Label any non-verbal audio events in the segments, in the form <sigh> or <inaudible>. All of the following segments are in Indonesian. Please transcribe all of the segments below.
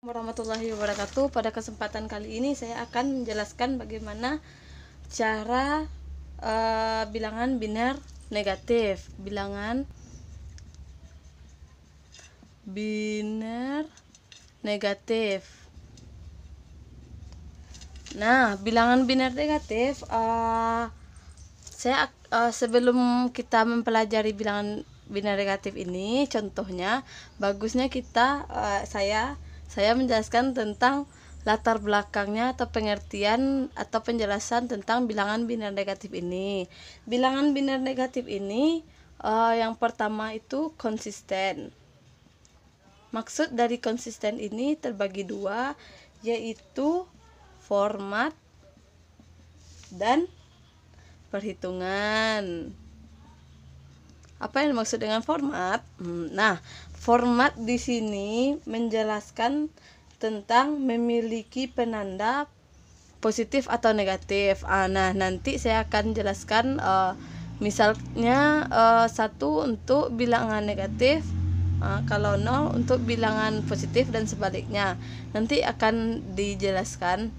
warahmatullahi wabarakatuh pada kesempatan kali ini saya akan menjelaskan bagaimana cara uh, bilangan biner negatif bilangan biner negatif nah bilangan biner negatif uh, saya uh, sebelum kita mempelajari bilangan biner negatif ini contohnya bagusnya kita uh, saya saya menjelaskan tentang latar belakangnya atau pengertian atau penjelasan tentang bilangan biner negatif ini. Bilangan biner negatif ini uh, yang pertama itu konsisten. Maksud dari konsisten ini terbagi dua, yaitu format dan perhitungan. Apa yang dimaksud dengan format? Hmm, nah, Format di sini menjelaskan tentang memiliki penanda positif atau negatif. Ah, nah, nanti saya akan jelaskan eh, misalnya eh, satu untuk bilangan negatif, ah, kalau nol untuk bilangan positif dan sebaliknya. Nanti akan dijelaskan.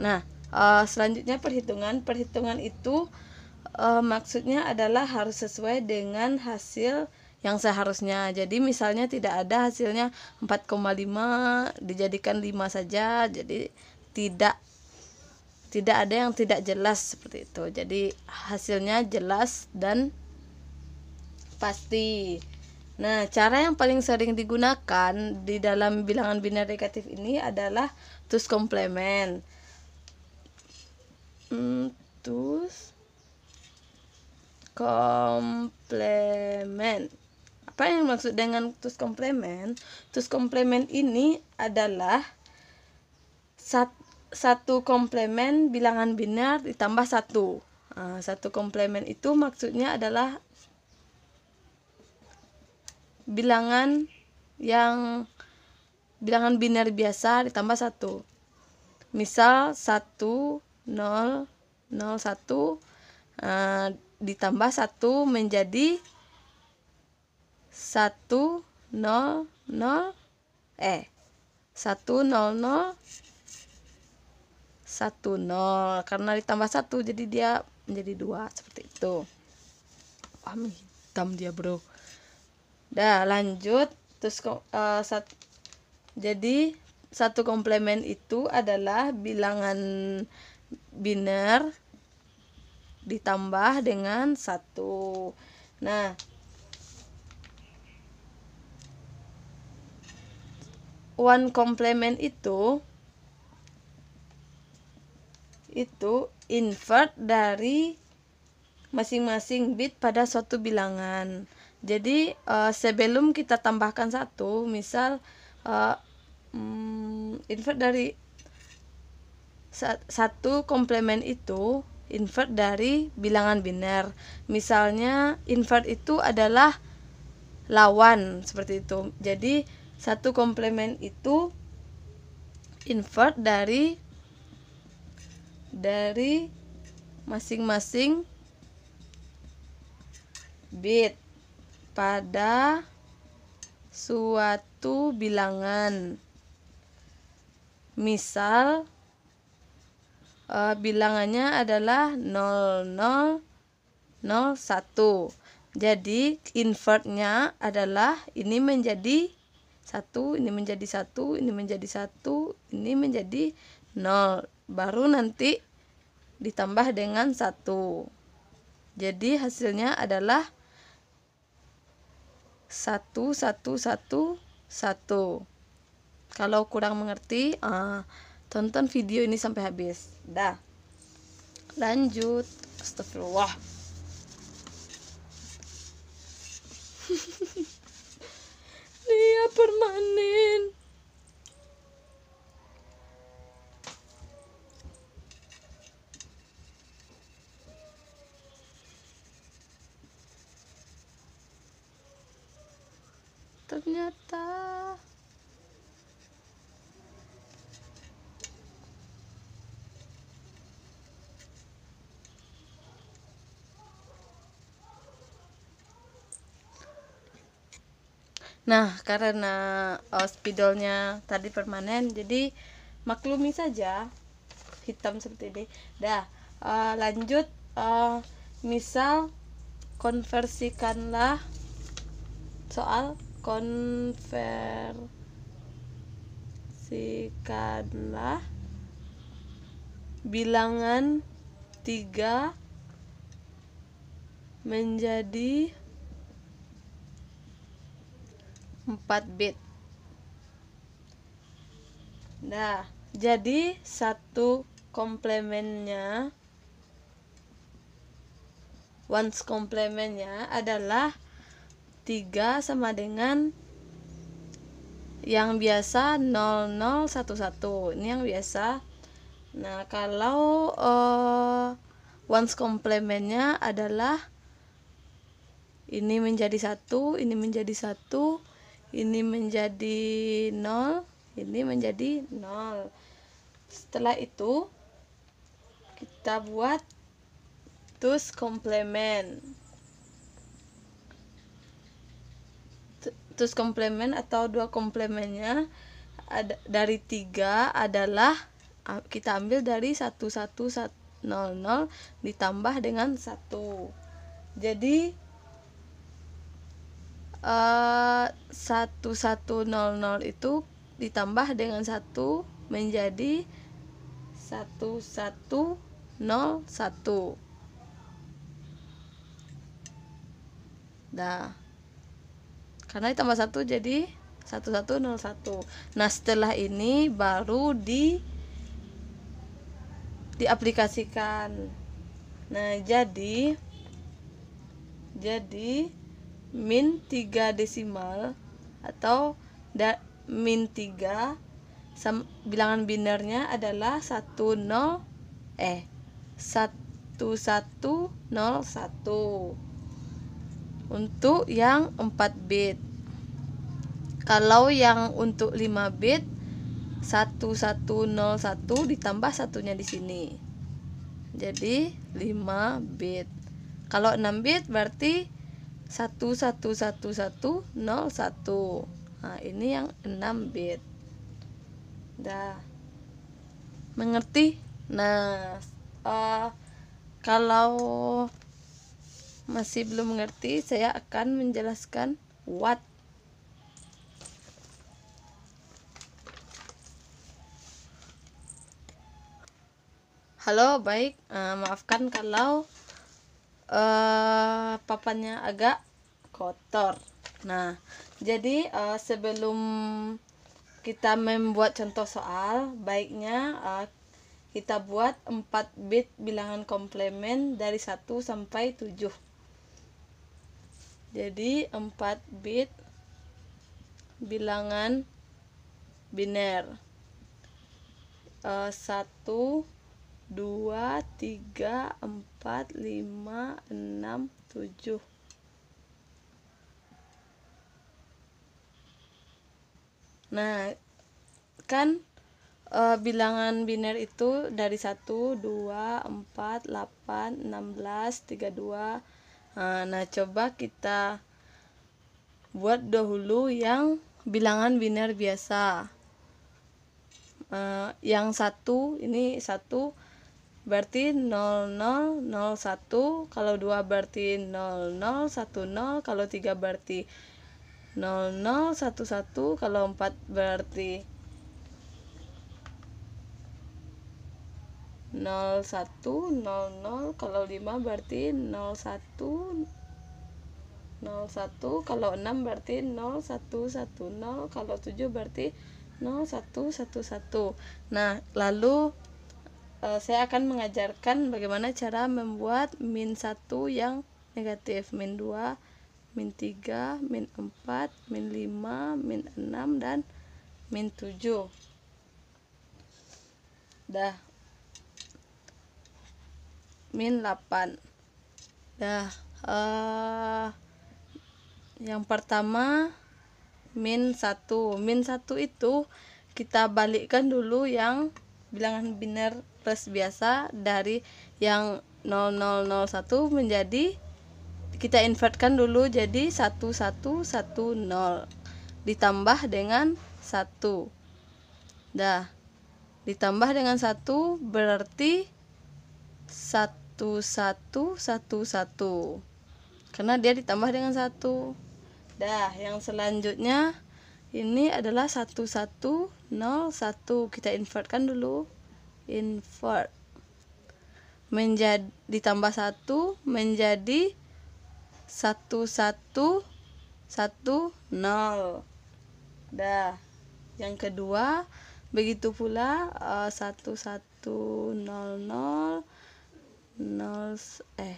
Nah, eh, selanjutnya perhitungan. Perhitungan itu uh, maksudnya adalah harus sesuai dengan hasil yang seharusnya jadi misalnya tidak ada hasilnya 4,5 dijadikan 5 saja jadi tidak tidak ada yang tidak jelas seperti itu jadi hasilnya jelas dan pasti Nah, cara yang paling sering digunakan di dalam bilangan biner negatif ini adalah tus komplement. Hmm, tus komplement apa yang maksud dengan tus komplement tus komplement ini adalah sat, satu komplement bilangan binar ditambah satu nah, satu komplement itu maksudnya adalah bilangan yang bilangan binar biasa ditambah satu misal satu nol nol satu ah, ditambah satu menjadi satu nol nol eh satu nol satu nol karena ditambah satu jadi dia menjadi dua seperti itu paham hitam dia bro dah lanjut terus uh, jadi satu komplement itu adalah bilangan biner ditambah dengan satu nah one complement itu itu invert dari masing-masing bit pada suatu bilangan. Jadi uh, sebelum kita tambahkan satu, misal uh, um, invert dari satu komplement itu invert dari bilangan biner. Misalnya invert itu adalah lawan seperti itu. Jadi satu komplement itu invert dari dari masing-masing bit pada suatu bilangan. Misal e, bilangannya adalah 0001. Jadi invertnya adalah ini menjadi satu ini menjadi satu ini menjadi satu ini menjadi nol baru nanti ditambah dengan satu jadi hasilnya adalah satu satu satu satu kalau kurang mengerti uh, tonton video ini sampai habis dah lanjut astagfirullah <laughs> Permanente Nah, karena uh, spidolnya tadi permanen, jadi maklumi saja hitam seperti ini. Dah, uh, lanjut uh, misal konversikanlah soal konversikanlah bilangan tiga menjadi 4 bit nah jadi satu komplementnya ones komplementnya adalah 3 sama dengan yang biasa 0011 ini yang biasa nah kalau uh, eh, ones komplementnya adalah ini menjadi satu ini menjadi satu ini menjadi 0 ini menjadi 0 setelah itu kita buat tus komplement tus komplement atau dua komplementnya ada, dari tiga adalah kita ambil dari satu satu nol nol ditambah dengan satu. jadi 1100 eh, itu ditambah dengan 1 menjadi 1101 Nah, karena ditambah 1 jadi 1101. Nah, setelah ini baru di diaplikasikan. Nah, jadi jadi min 3 desimal atau da, min 3 sam, bilangan binernya adalah 1 0 eh 1 1 0 1 untuk yang 4 bit kalau yang untuk 5 bit 1 1 0 1 ditambah satunya di sini jadi 5 bit kalau 6 bit berarti 111101. Nah, ini yang 6 bit. Dah. Mengerti? Nah, uh, kalau masih belum mengerti, saya akan menjelaskan what Halo, baik. Uh, maafkan kalau uh, papannya agak kotor nah jadi uh, sebelum kita membuat contoh soal baiknya uh, kita buat 4 bit bilangan komplement dari 1 sampai 7 jadi 4 bit bilangan biner uh, 1 2 3 4 5 6 7 Nah, kan e, bilangan biner itu dari 1, 2, 4, 8, 16, 32. Nah, nah coba kita buat dahulu yang bilangan biner biasa. E, yang satu ini satu berarti 0001 kalau 2 berarti 0010 kalau 3 berarti 0011 kalau 4 berarti 0100 kalau 5 berarti 0101 kalau 6 berarti 0110 kalau 7 berarti 0111 nah lalu Eh, saya akan mengajarkan bagaimana cara membuat min 1 yang negatif, min 2, min 3, min 4, min 5, min 6, dan min 7 dah min 8 dah uh, yang pertama min 1 min 1 itu kita balikkan dulu yang bilangan biner plus biasa dari yang 0001 menjadi kita invertkan dulu jadi 1110 ditambah dengan 1 dah ditambah dengan 1 berarti 1111 karena dia ditambah dengan 1 dah yang selanjutnya ini adalah 1101 kita invertkan dulu invert menjadi ditambah satu menjadi satu satu satu nol dah yang kedua begitu pula eh, satu satu nol nol nol eh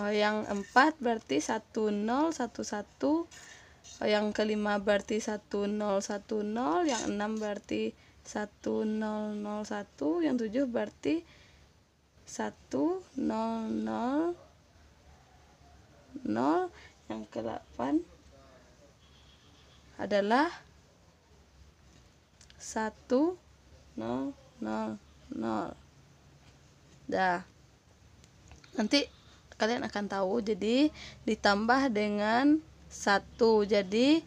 oh, yang empat berarti satu nol satu satu yang kelima berarti 1010 yang enam berarti 1001 yang tujuh berarti 1000 yang ke delapan adalah 1000 dah nanti kalian akan tahu jadi ditambah dengan 1 jadi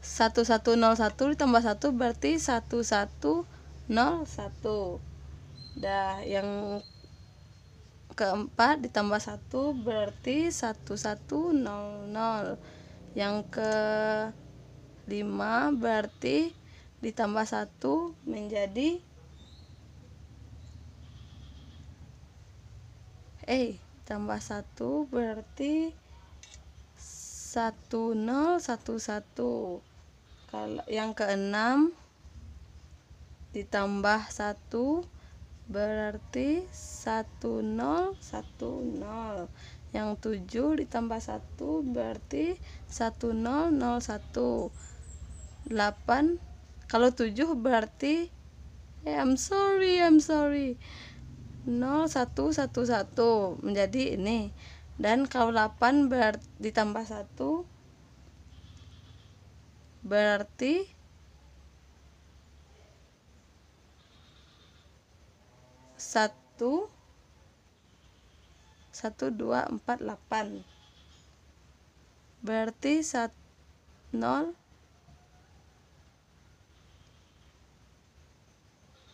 1101 ditambah 1 berarti 1101 dah yang keempat ditambah 1 berarti 1100 yang ke 5 berarti ditambah 1 menjadi eh tambah 1 berarti 1011 kalau yang keenam ditambah 1 berarti 1010 yang 7 ditambah 1 berarti 1001 8 kalau 7 berarti hey, eh, I'm sorry I'm sorry 0111 menjadi ini dan kalau 8 ber ditambah 1 berarti 1 1 2 4 8 berarti 1 0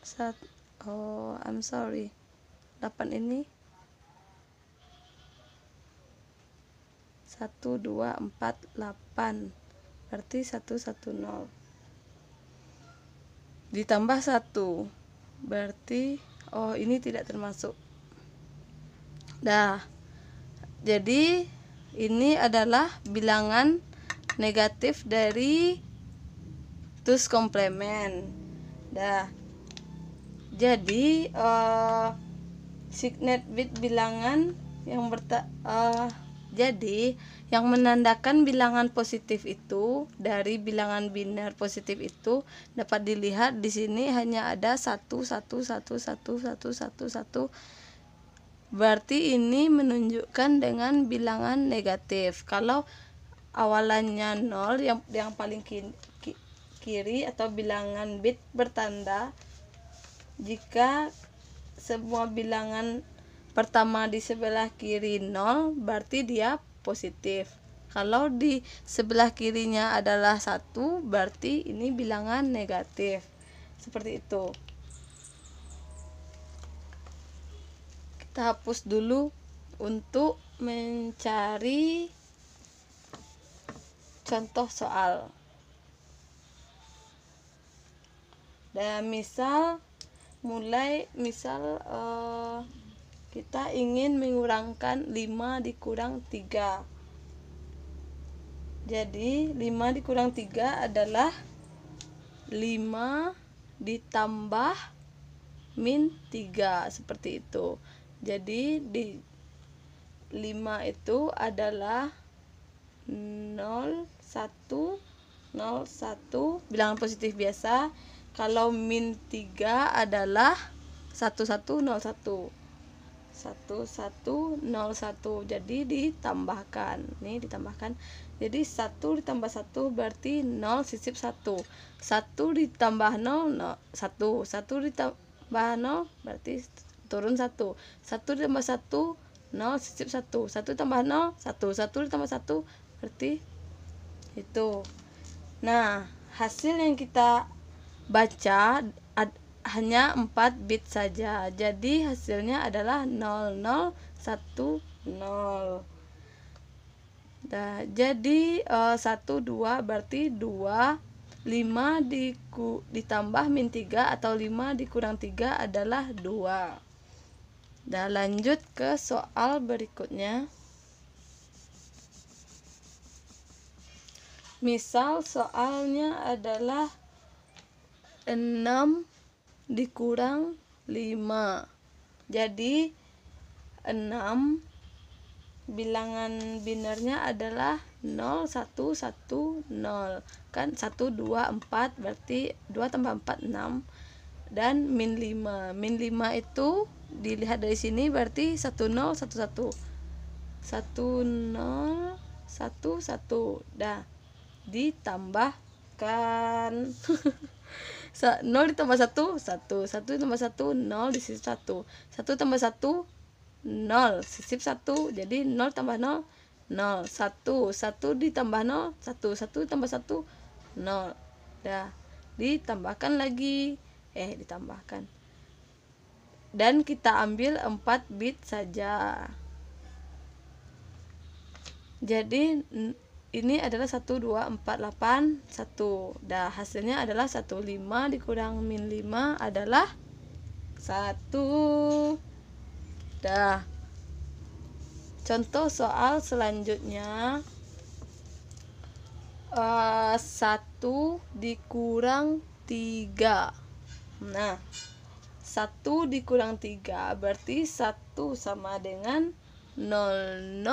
1 oh I'm sorry 8 ini 1248 berarti 110 ditambah 1 berarti oh ini tidak termasuk dah jadi ini adalah bilangan negatif dari tus komplement dah jadi uh, eh, signet bit bilangan yang berta uh, jadi, yang menandakan bilangan positif itu dari bilangan biner positif itu dapat dilihat di sini hanya ada satu satu satu satu satu satu satu. Berarti ini menunjukkan dengan bilangan negatif. Kalau awalannya nol yang yang paling kiri, kiri atau bilangan bit bertanda jika semua bilangan pertama di sebelah kiri 0 berarti dia positif kalau di sebelah kirinya adalah satu berarti ini bilangan negatif seperti itu kita hapus dulu untuk mencari contoh soal dan misal mulai misal uh, kita ingin mengurangkan 5 dikurang 3 jadi 5 dikurang 3 adalah 5 ditambah min 3 seperti itu jadi di 5 itu adalah 0 1 0 1 bilangan positif biasa kalau min 3 adalah 1101 1101 jadi ditambahkan nih ditambahkan jadi 1 ditambah 1 berarti 0 sisip 1 1 ditambah 0, 0 1 1 ditambah 0 berarti turun 1 1 ditambah 1 0 sisip 1 1 ditambah 0 1 1 ditambah 1 berarti itu nah hasil yang kita baca hanya 4 bit saja. Jadi hasilnya adalah 0010. Nah, jadi e, 1 2 berarti 2 5 ku, ditambah min 3 atau 5 dikurang 3 adalah 2 Nah lanjut ke soal berikutnya Misal soalnya adalah 6 dikurang 5 jadi 6 bilangan binernya adalah 0 1 1 0 kan 1 2 4 berarti 2 tambah 4 6 dan min 5 min 5 itu dilihat dari sini berarti 1 0 1 1 1 0 1 1 dah ditambahkan <laughs> 0 ditambah 1, 1 1 ditambah 1, 0 disisip 1 1 tambah 1, 0 Sisip 1, jadi 0 tambah 0 0 1, 1 ditambah 0 1, 1 ditambah 1, 0 Dah, ditambahkan lagi Eh, ditambahkan Dan kita ambil 4 bit saja Jadi ini adalah 1 2 4 8 1 dah hasilnya adalah 1 5 dikurang min 5 adalah 1 dah contoh soal selanjutnya uh, eh, 1 dikurang 3 nah 1 dikurang 3 berarti 1 sama dengan 0001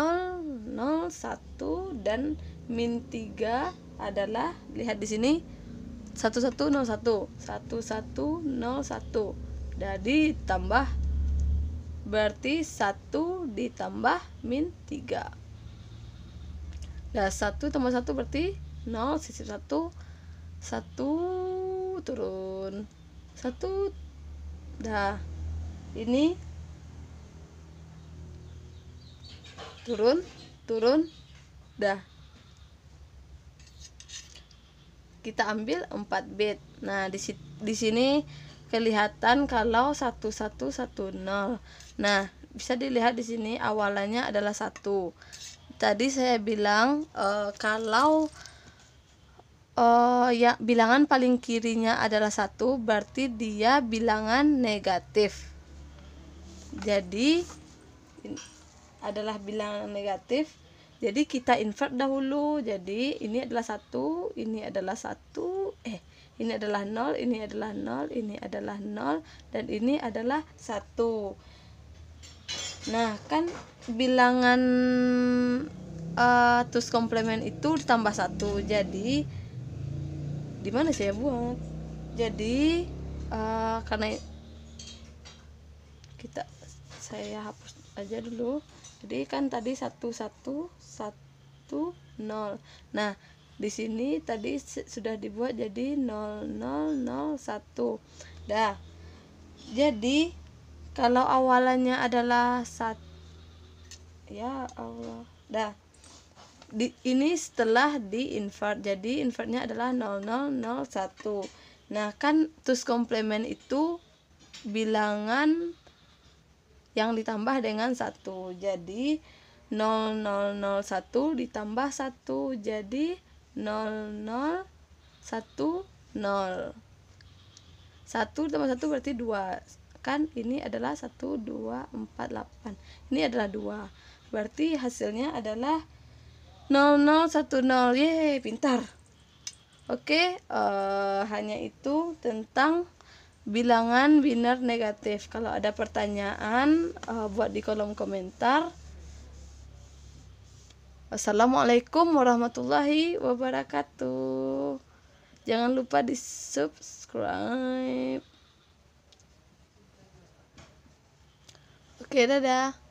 dan min 3 adalah lihat di sini 1101 1101 jadi tambah berarti 1 ditambah min 3 Nah 1 tambah 1 berarti 0 sisip 1 1 turun 1 dah ini turun turun dah kita ambil 4 bit nah di, di sini kelihatan kalau nol. nah bisa dilihat di sini awalannya adalah satu tadi saya bilang e, kalau e, ya bilangan paling kirinya adalah satu berarti dia bilangan negatif jadi adalah bilangan negatif jadi kita invert dahulu jadi ini adalah satu ini adalah satu eh ini adalah nol ini adalah nol ini adalah nol dan ini adalah satu nah kan bilangan uh, eh, tus komplement itu ditambah satu jadi di mana saya buat jadi uh, karena kita saya hapus aja dulu jadi kan tadi satu satu satu nol nah di sini tadi sudah dibuat jadi nol nol nol satu. dah jadi kalau awalannya adalah satu. ya Allah dah di, ini setelah di invert jadi invertnya adalah 0001 nah kan tus komplement itu bilangan yang ditambah dengan satu jadi 0001 ditambah satu jadi 0010 1 tambah satu berarti dua kan ini adalah 1, 2, 4, 8 ini adalah dua berarti hasilnya adalah 0010 yeay pintar oke uh, hanya itu tentang bilangan biner negatif. Kalau ada pertanyaan, uh, buat di kolom komentar. Assalamualaikum warahmatullahi wabarakatuh. Jangan lupa di subscribe. Oke, dadah.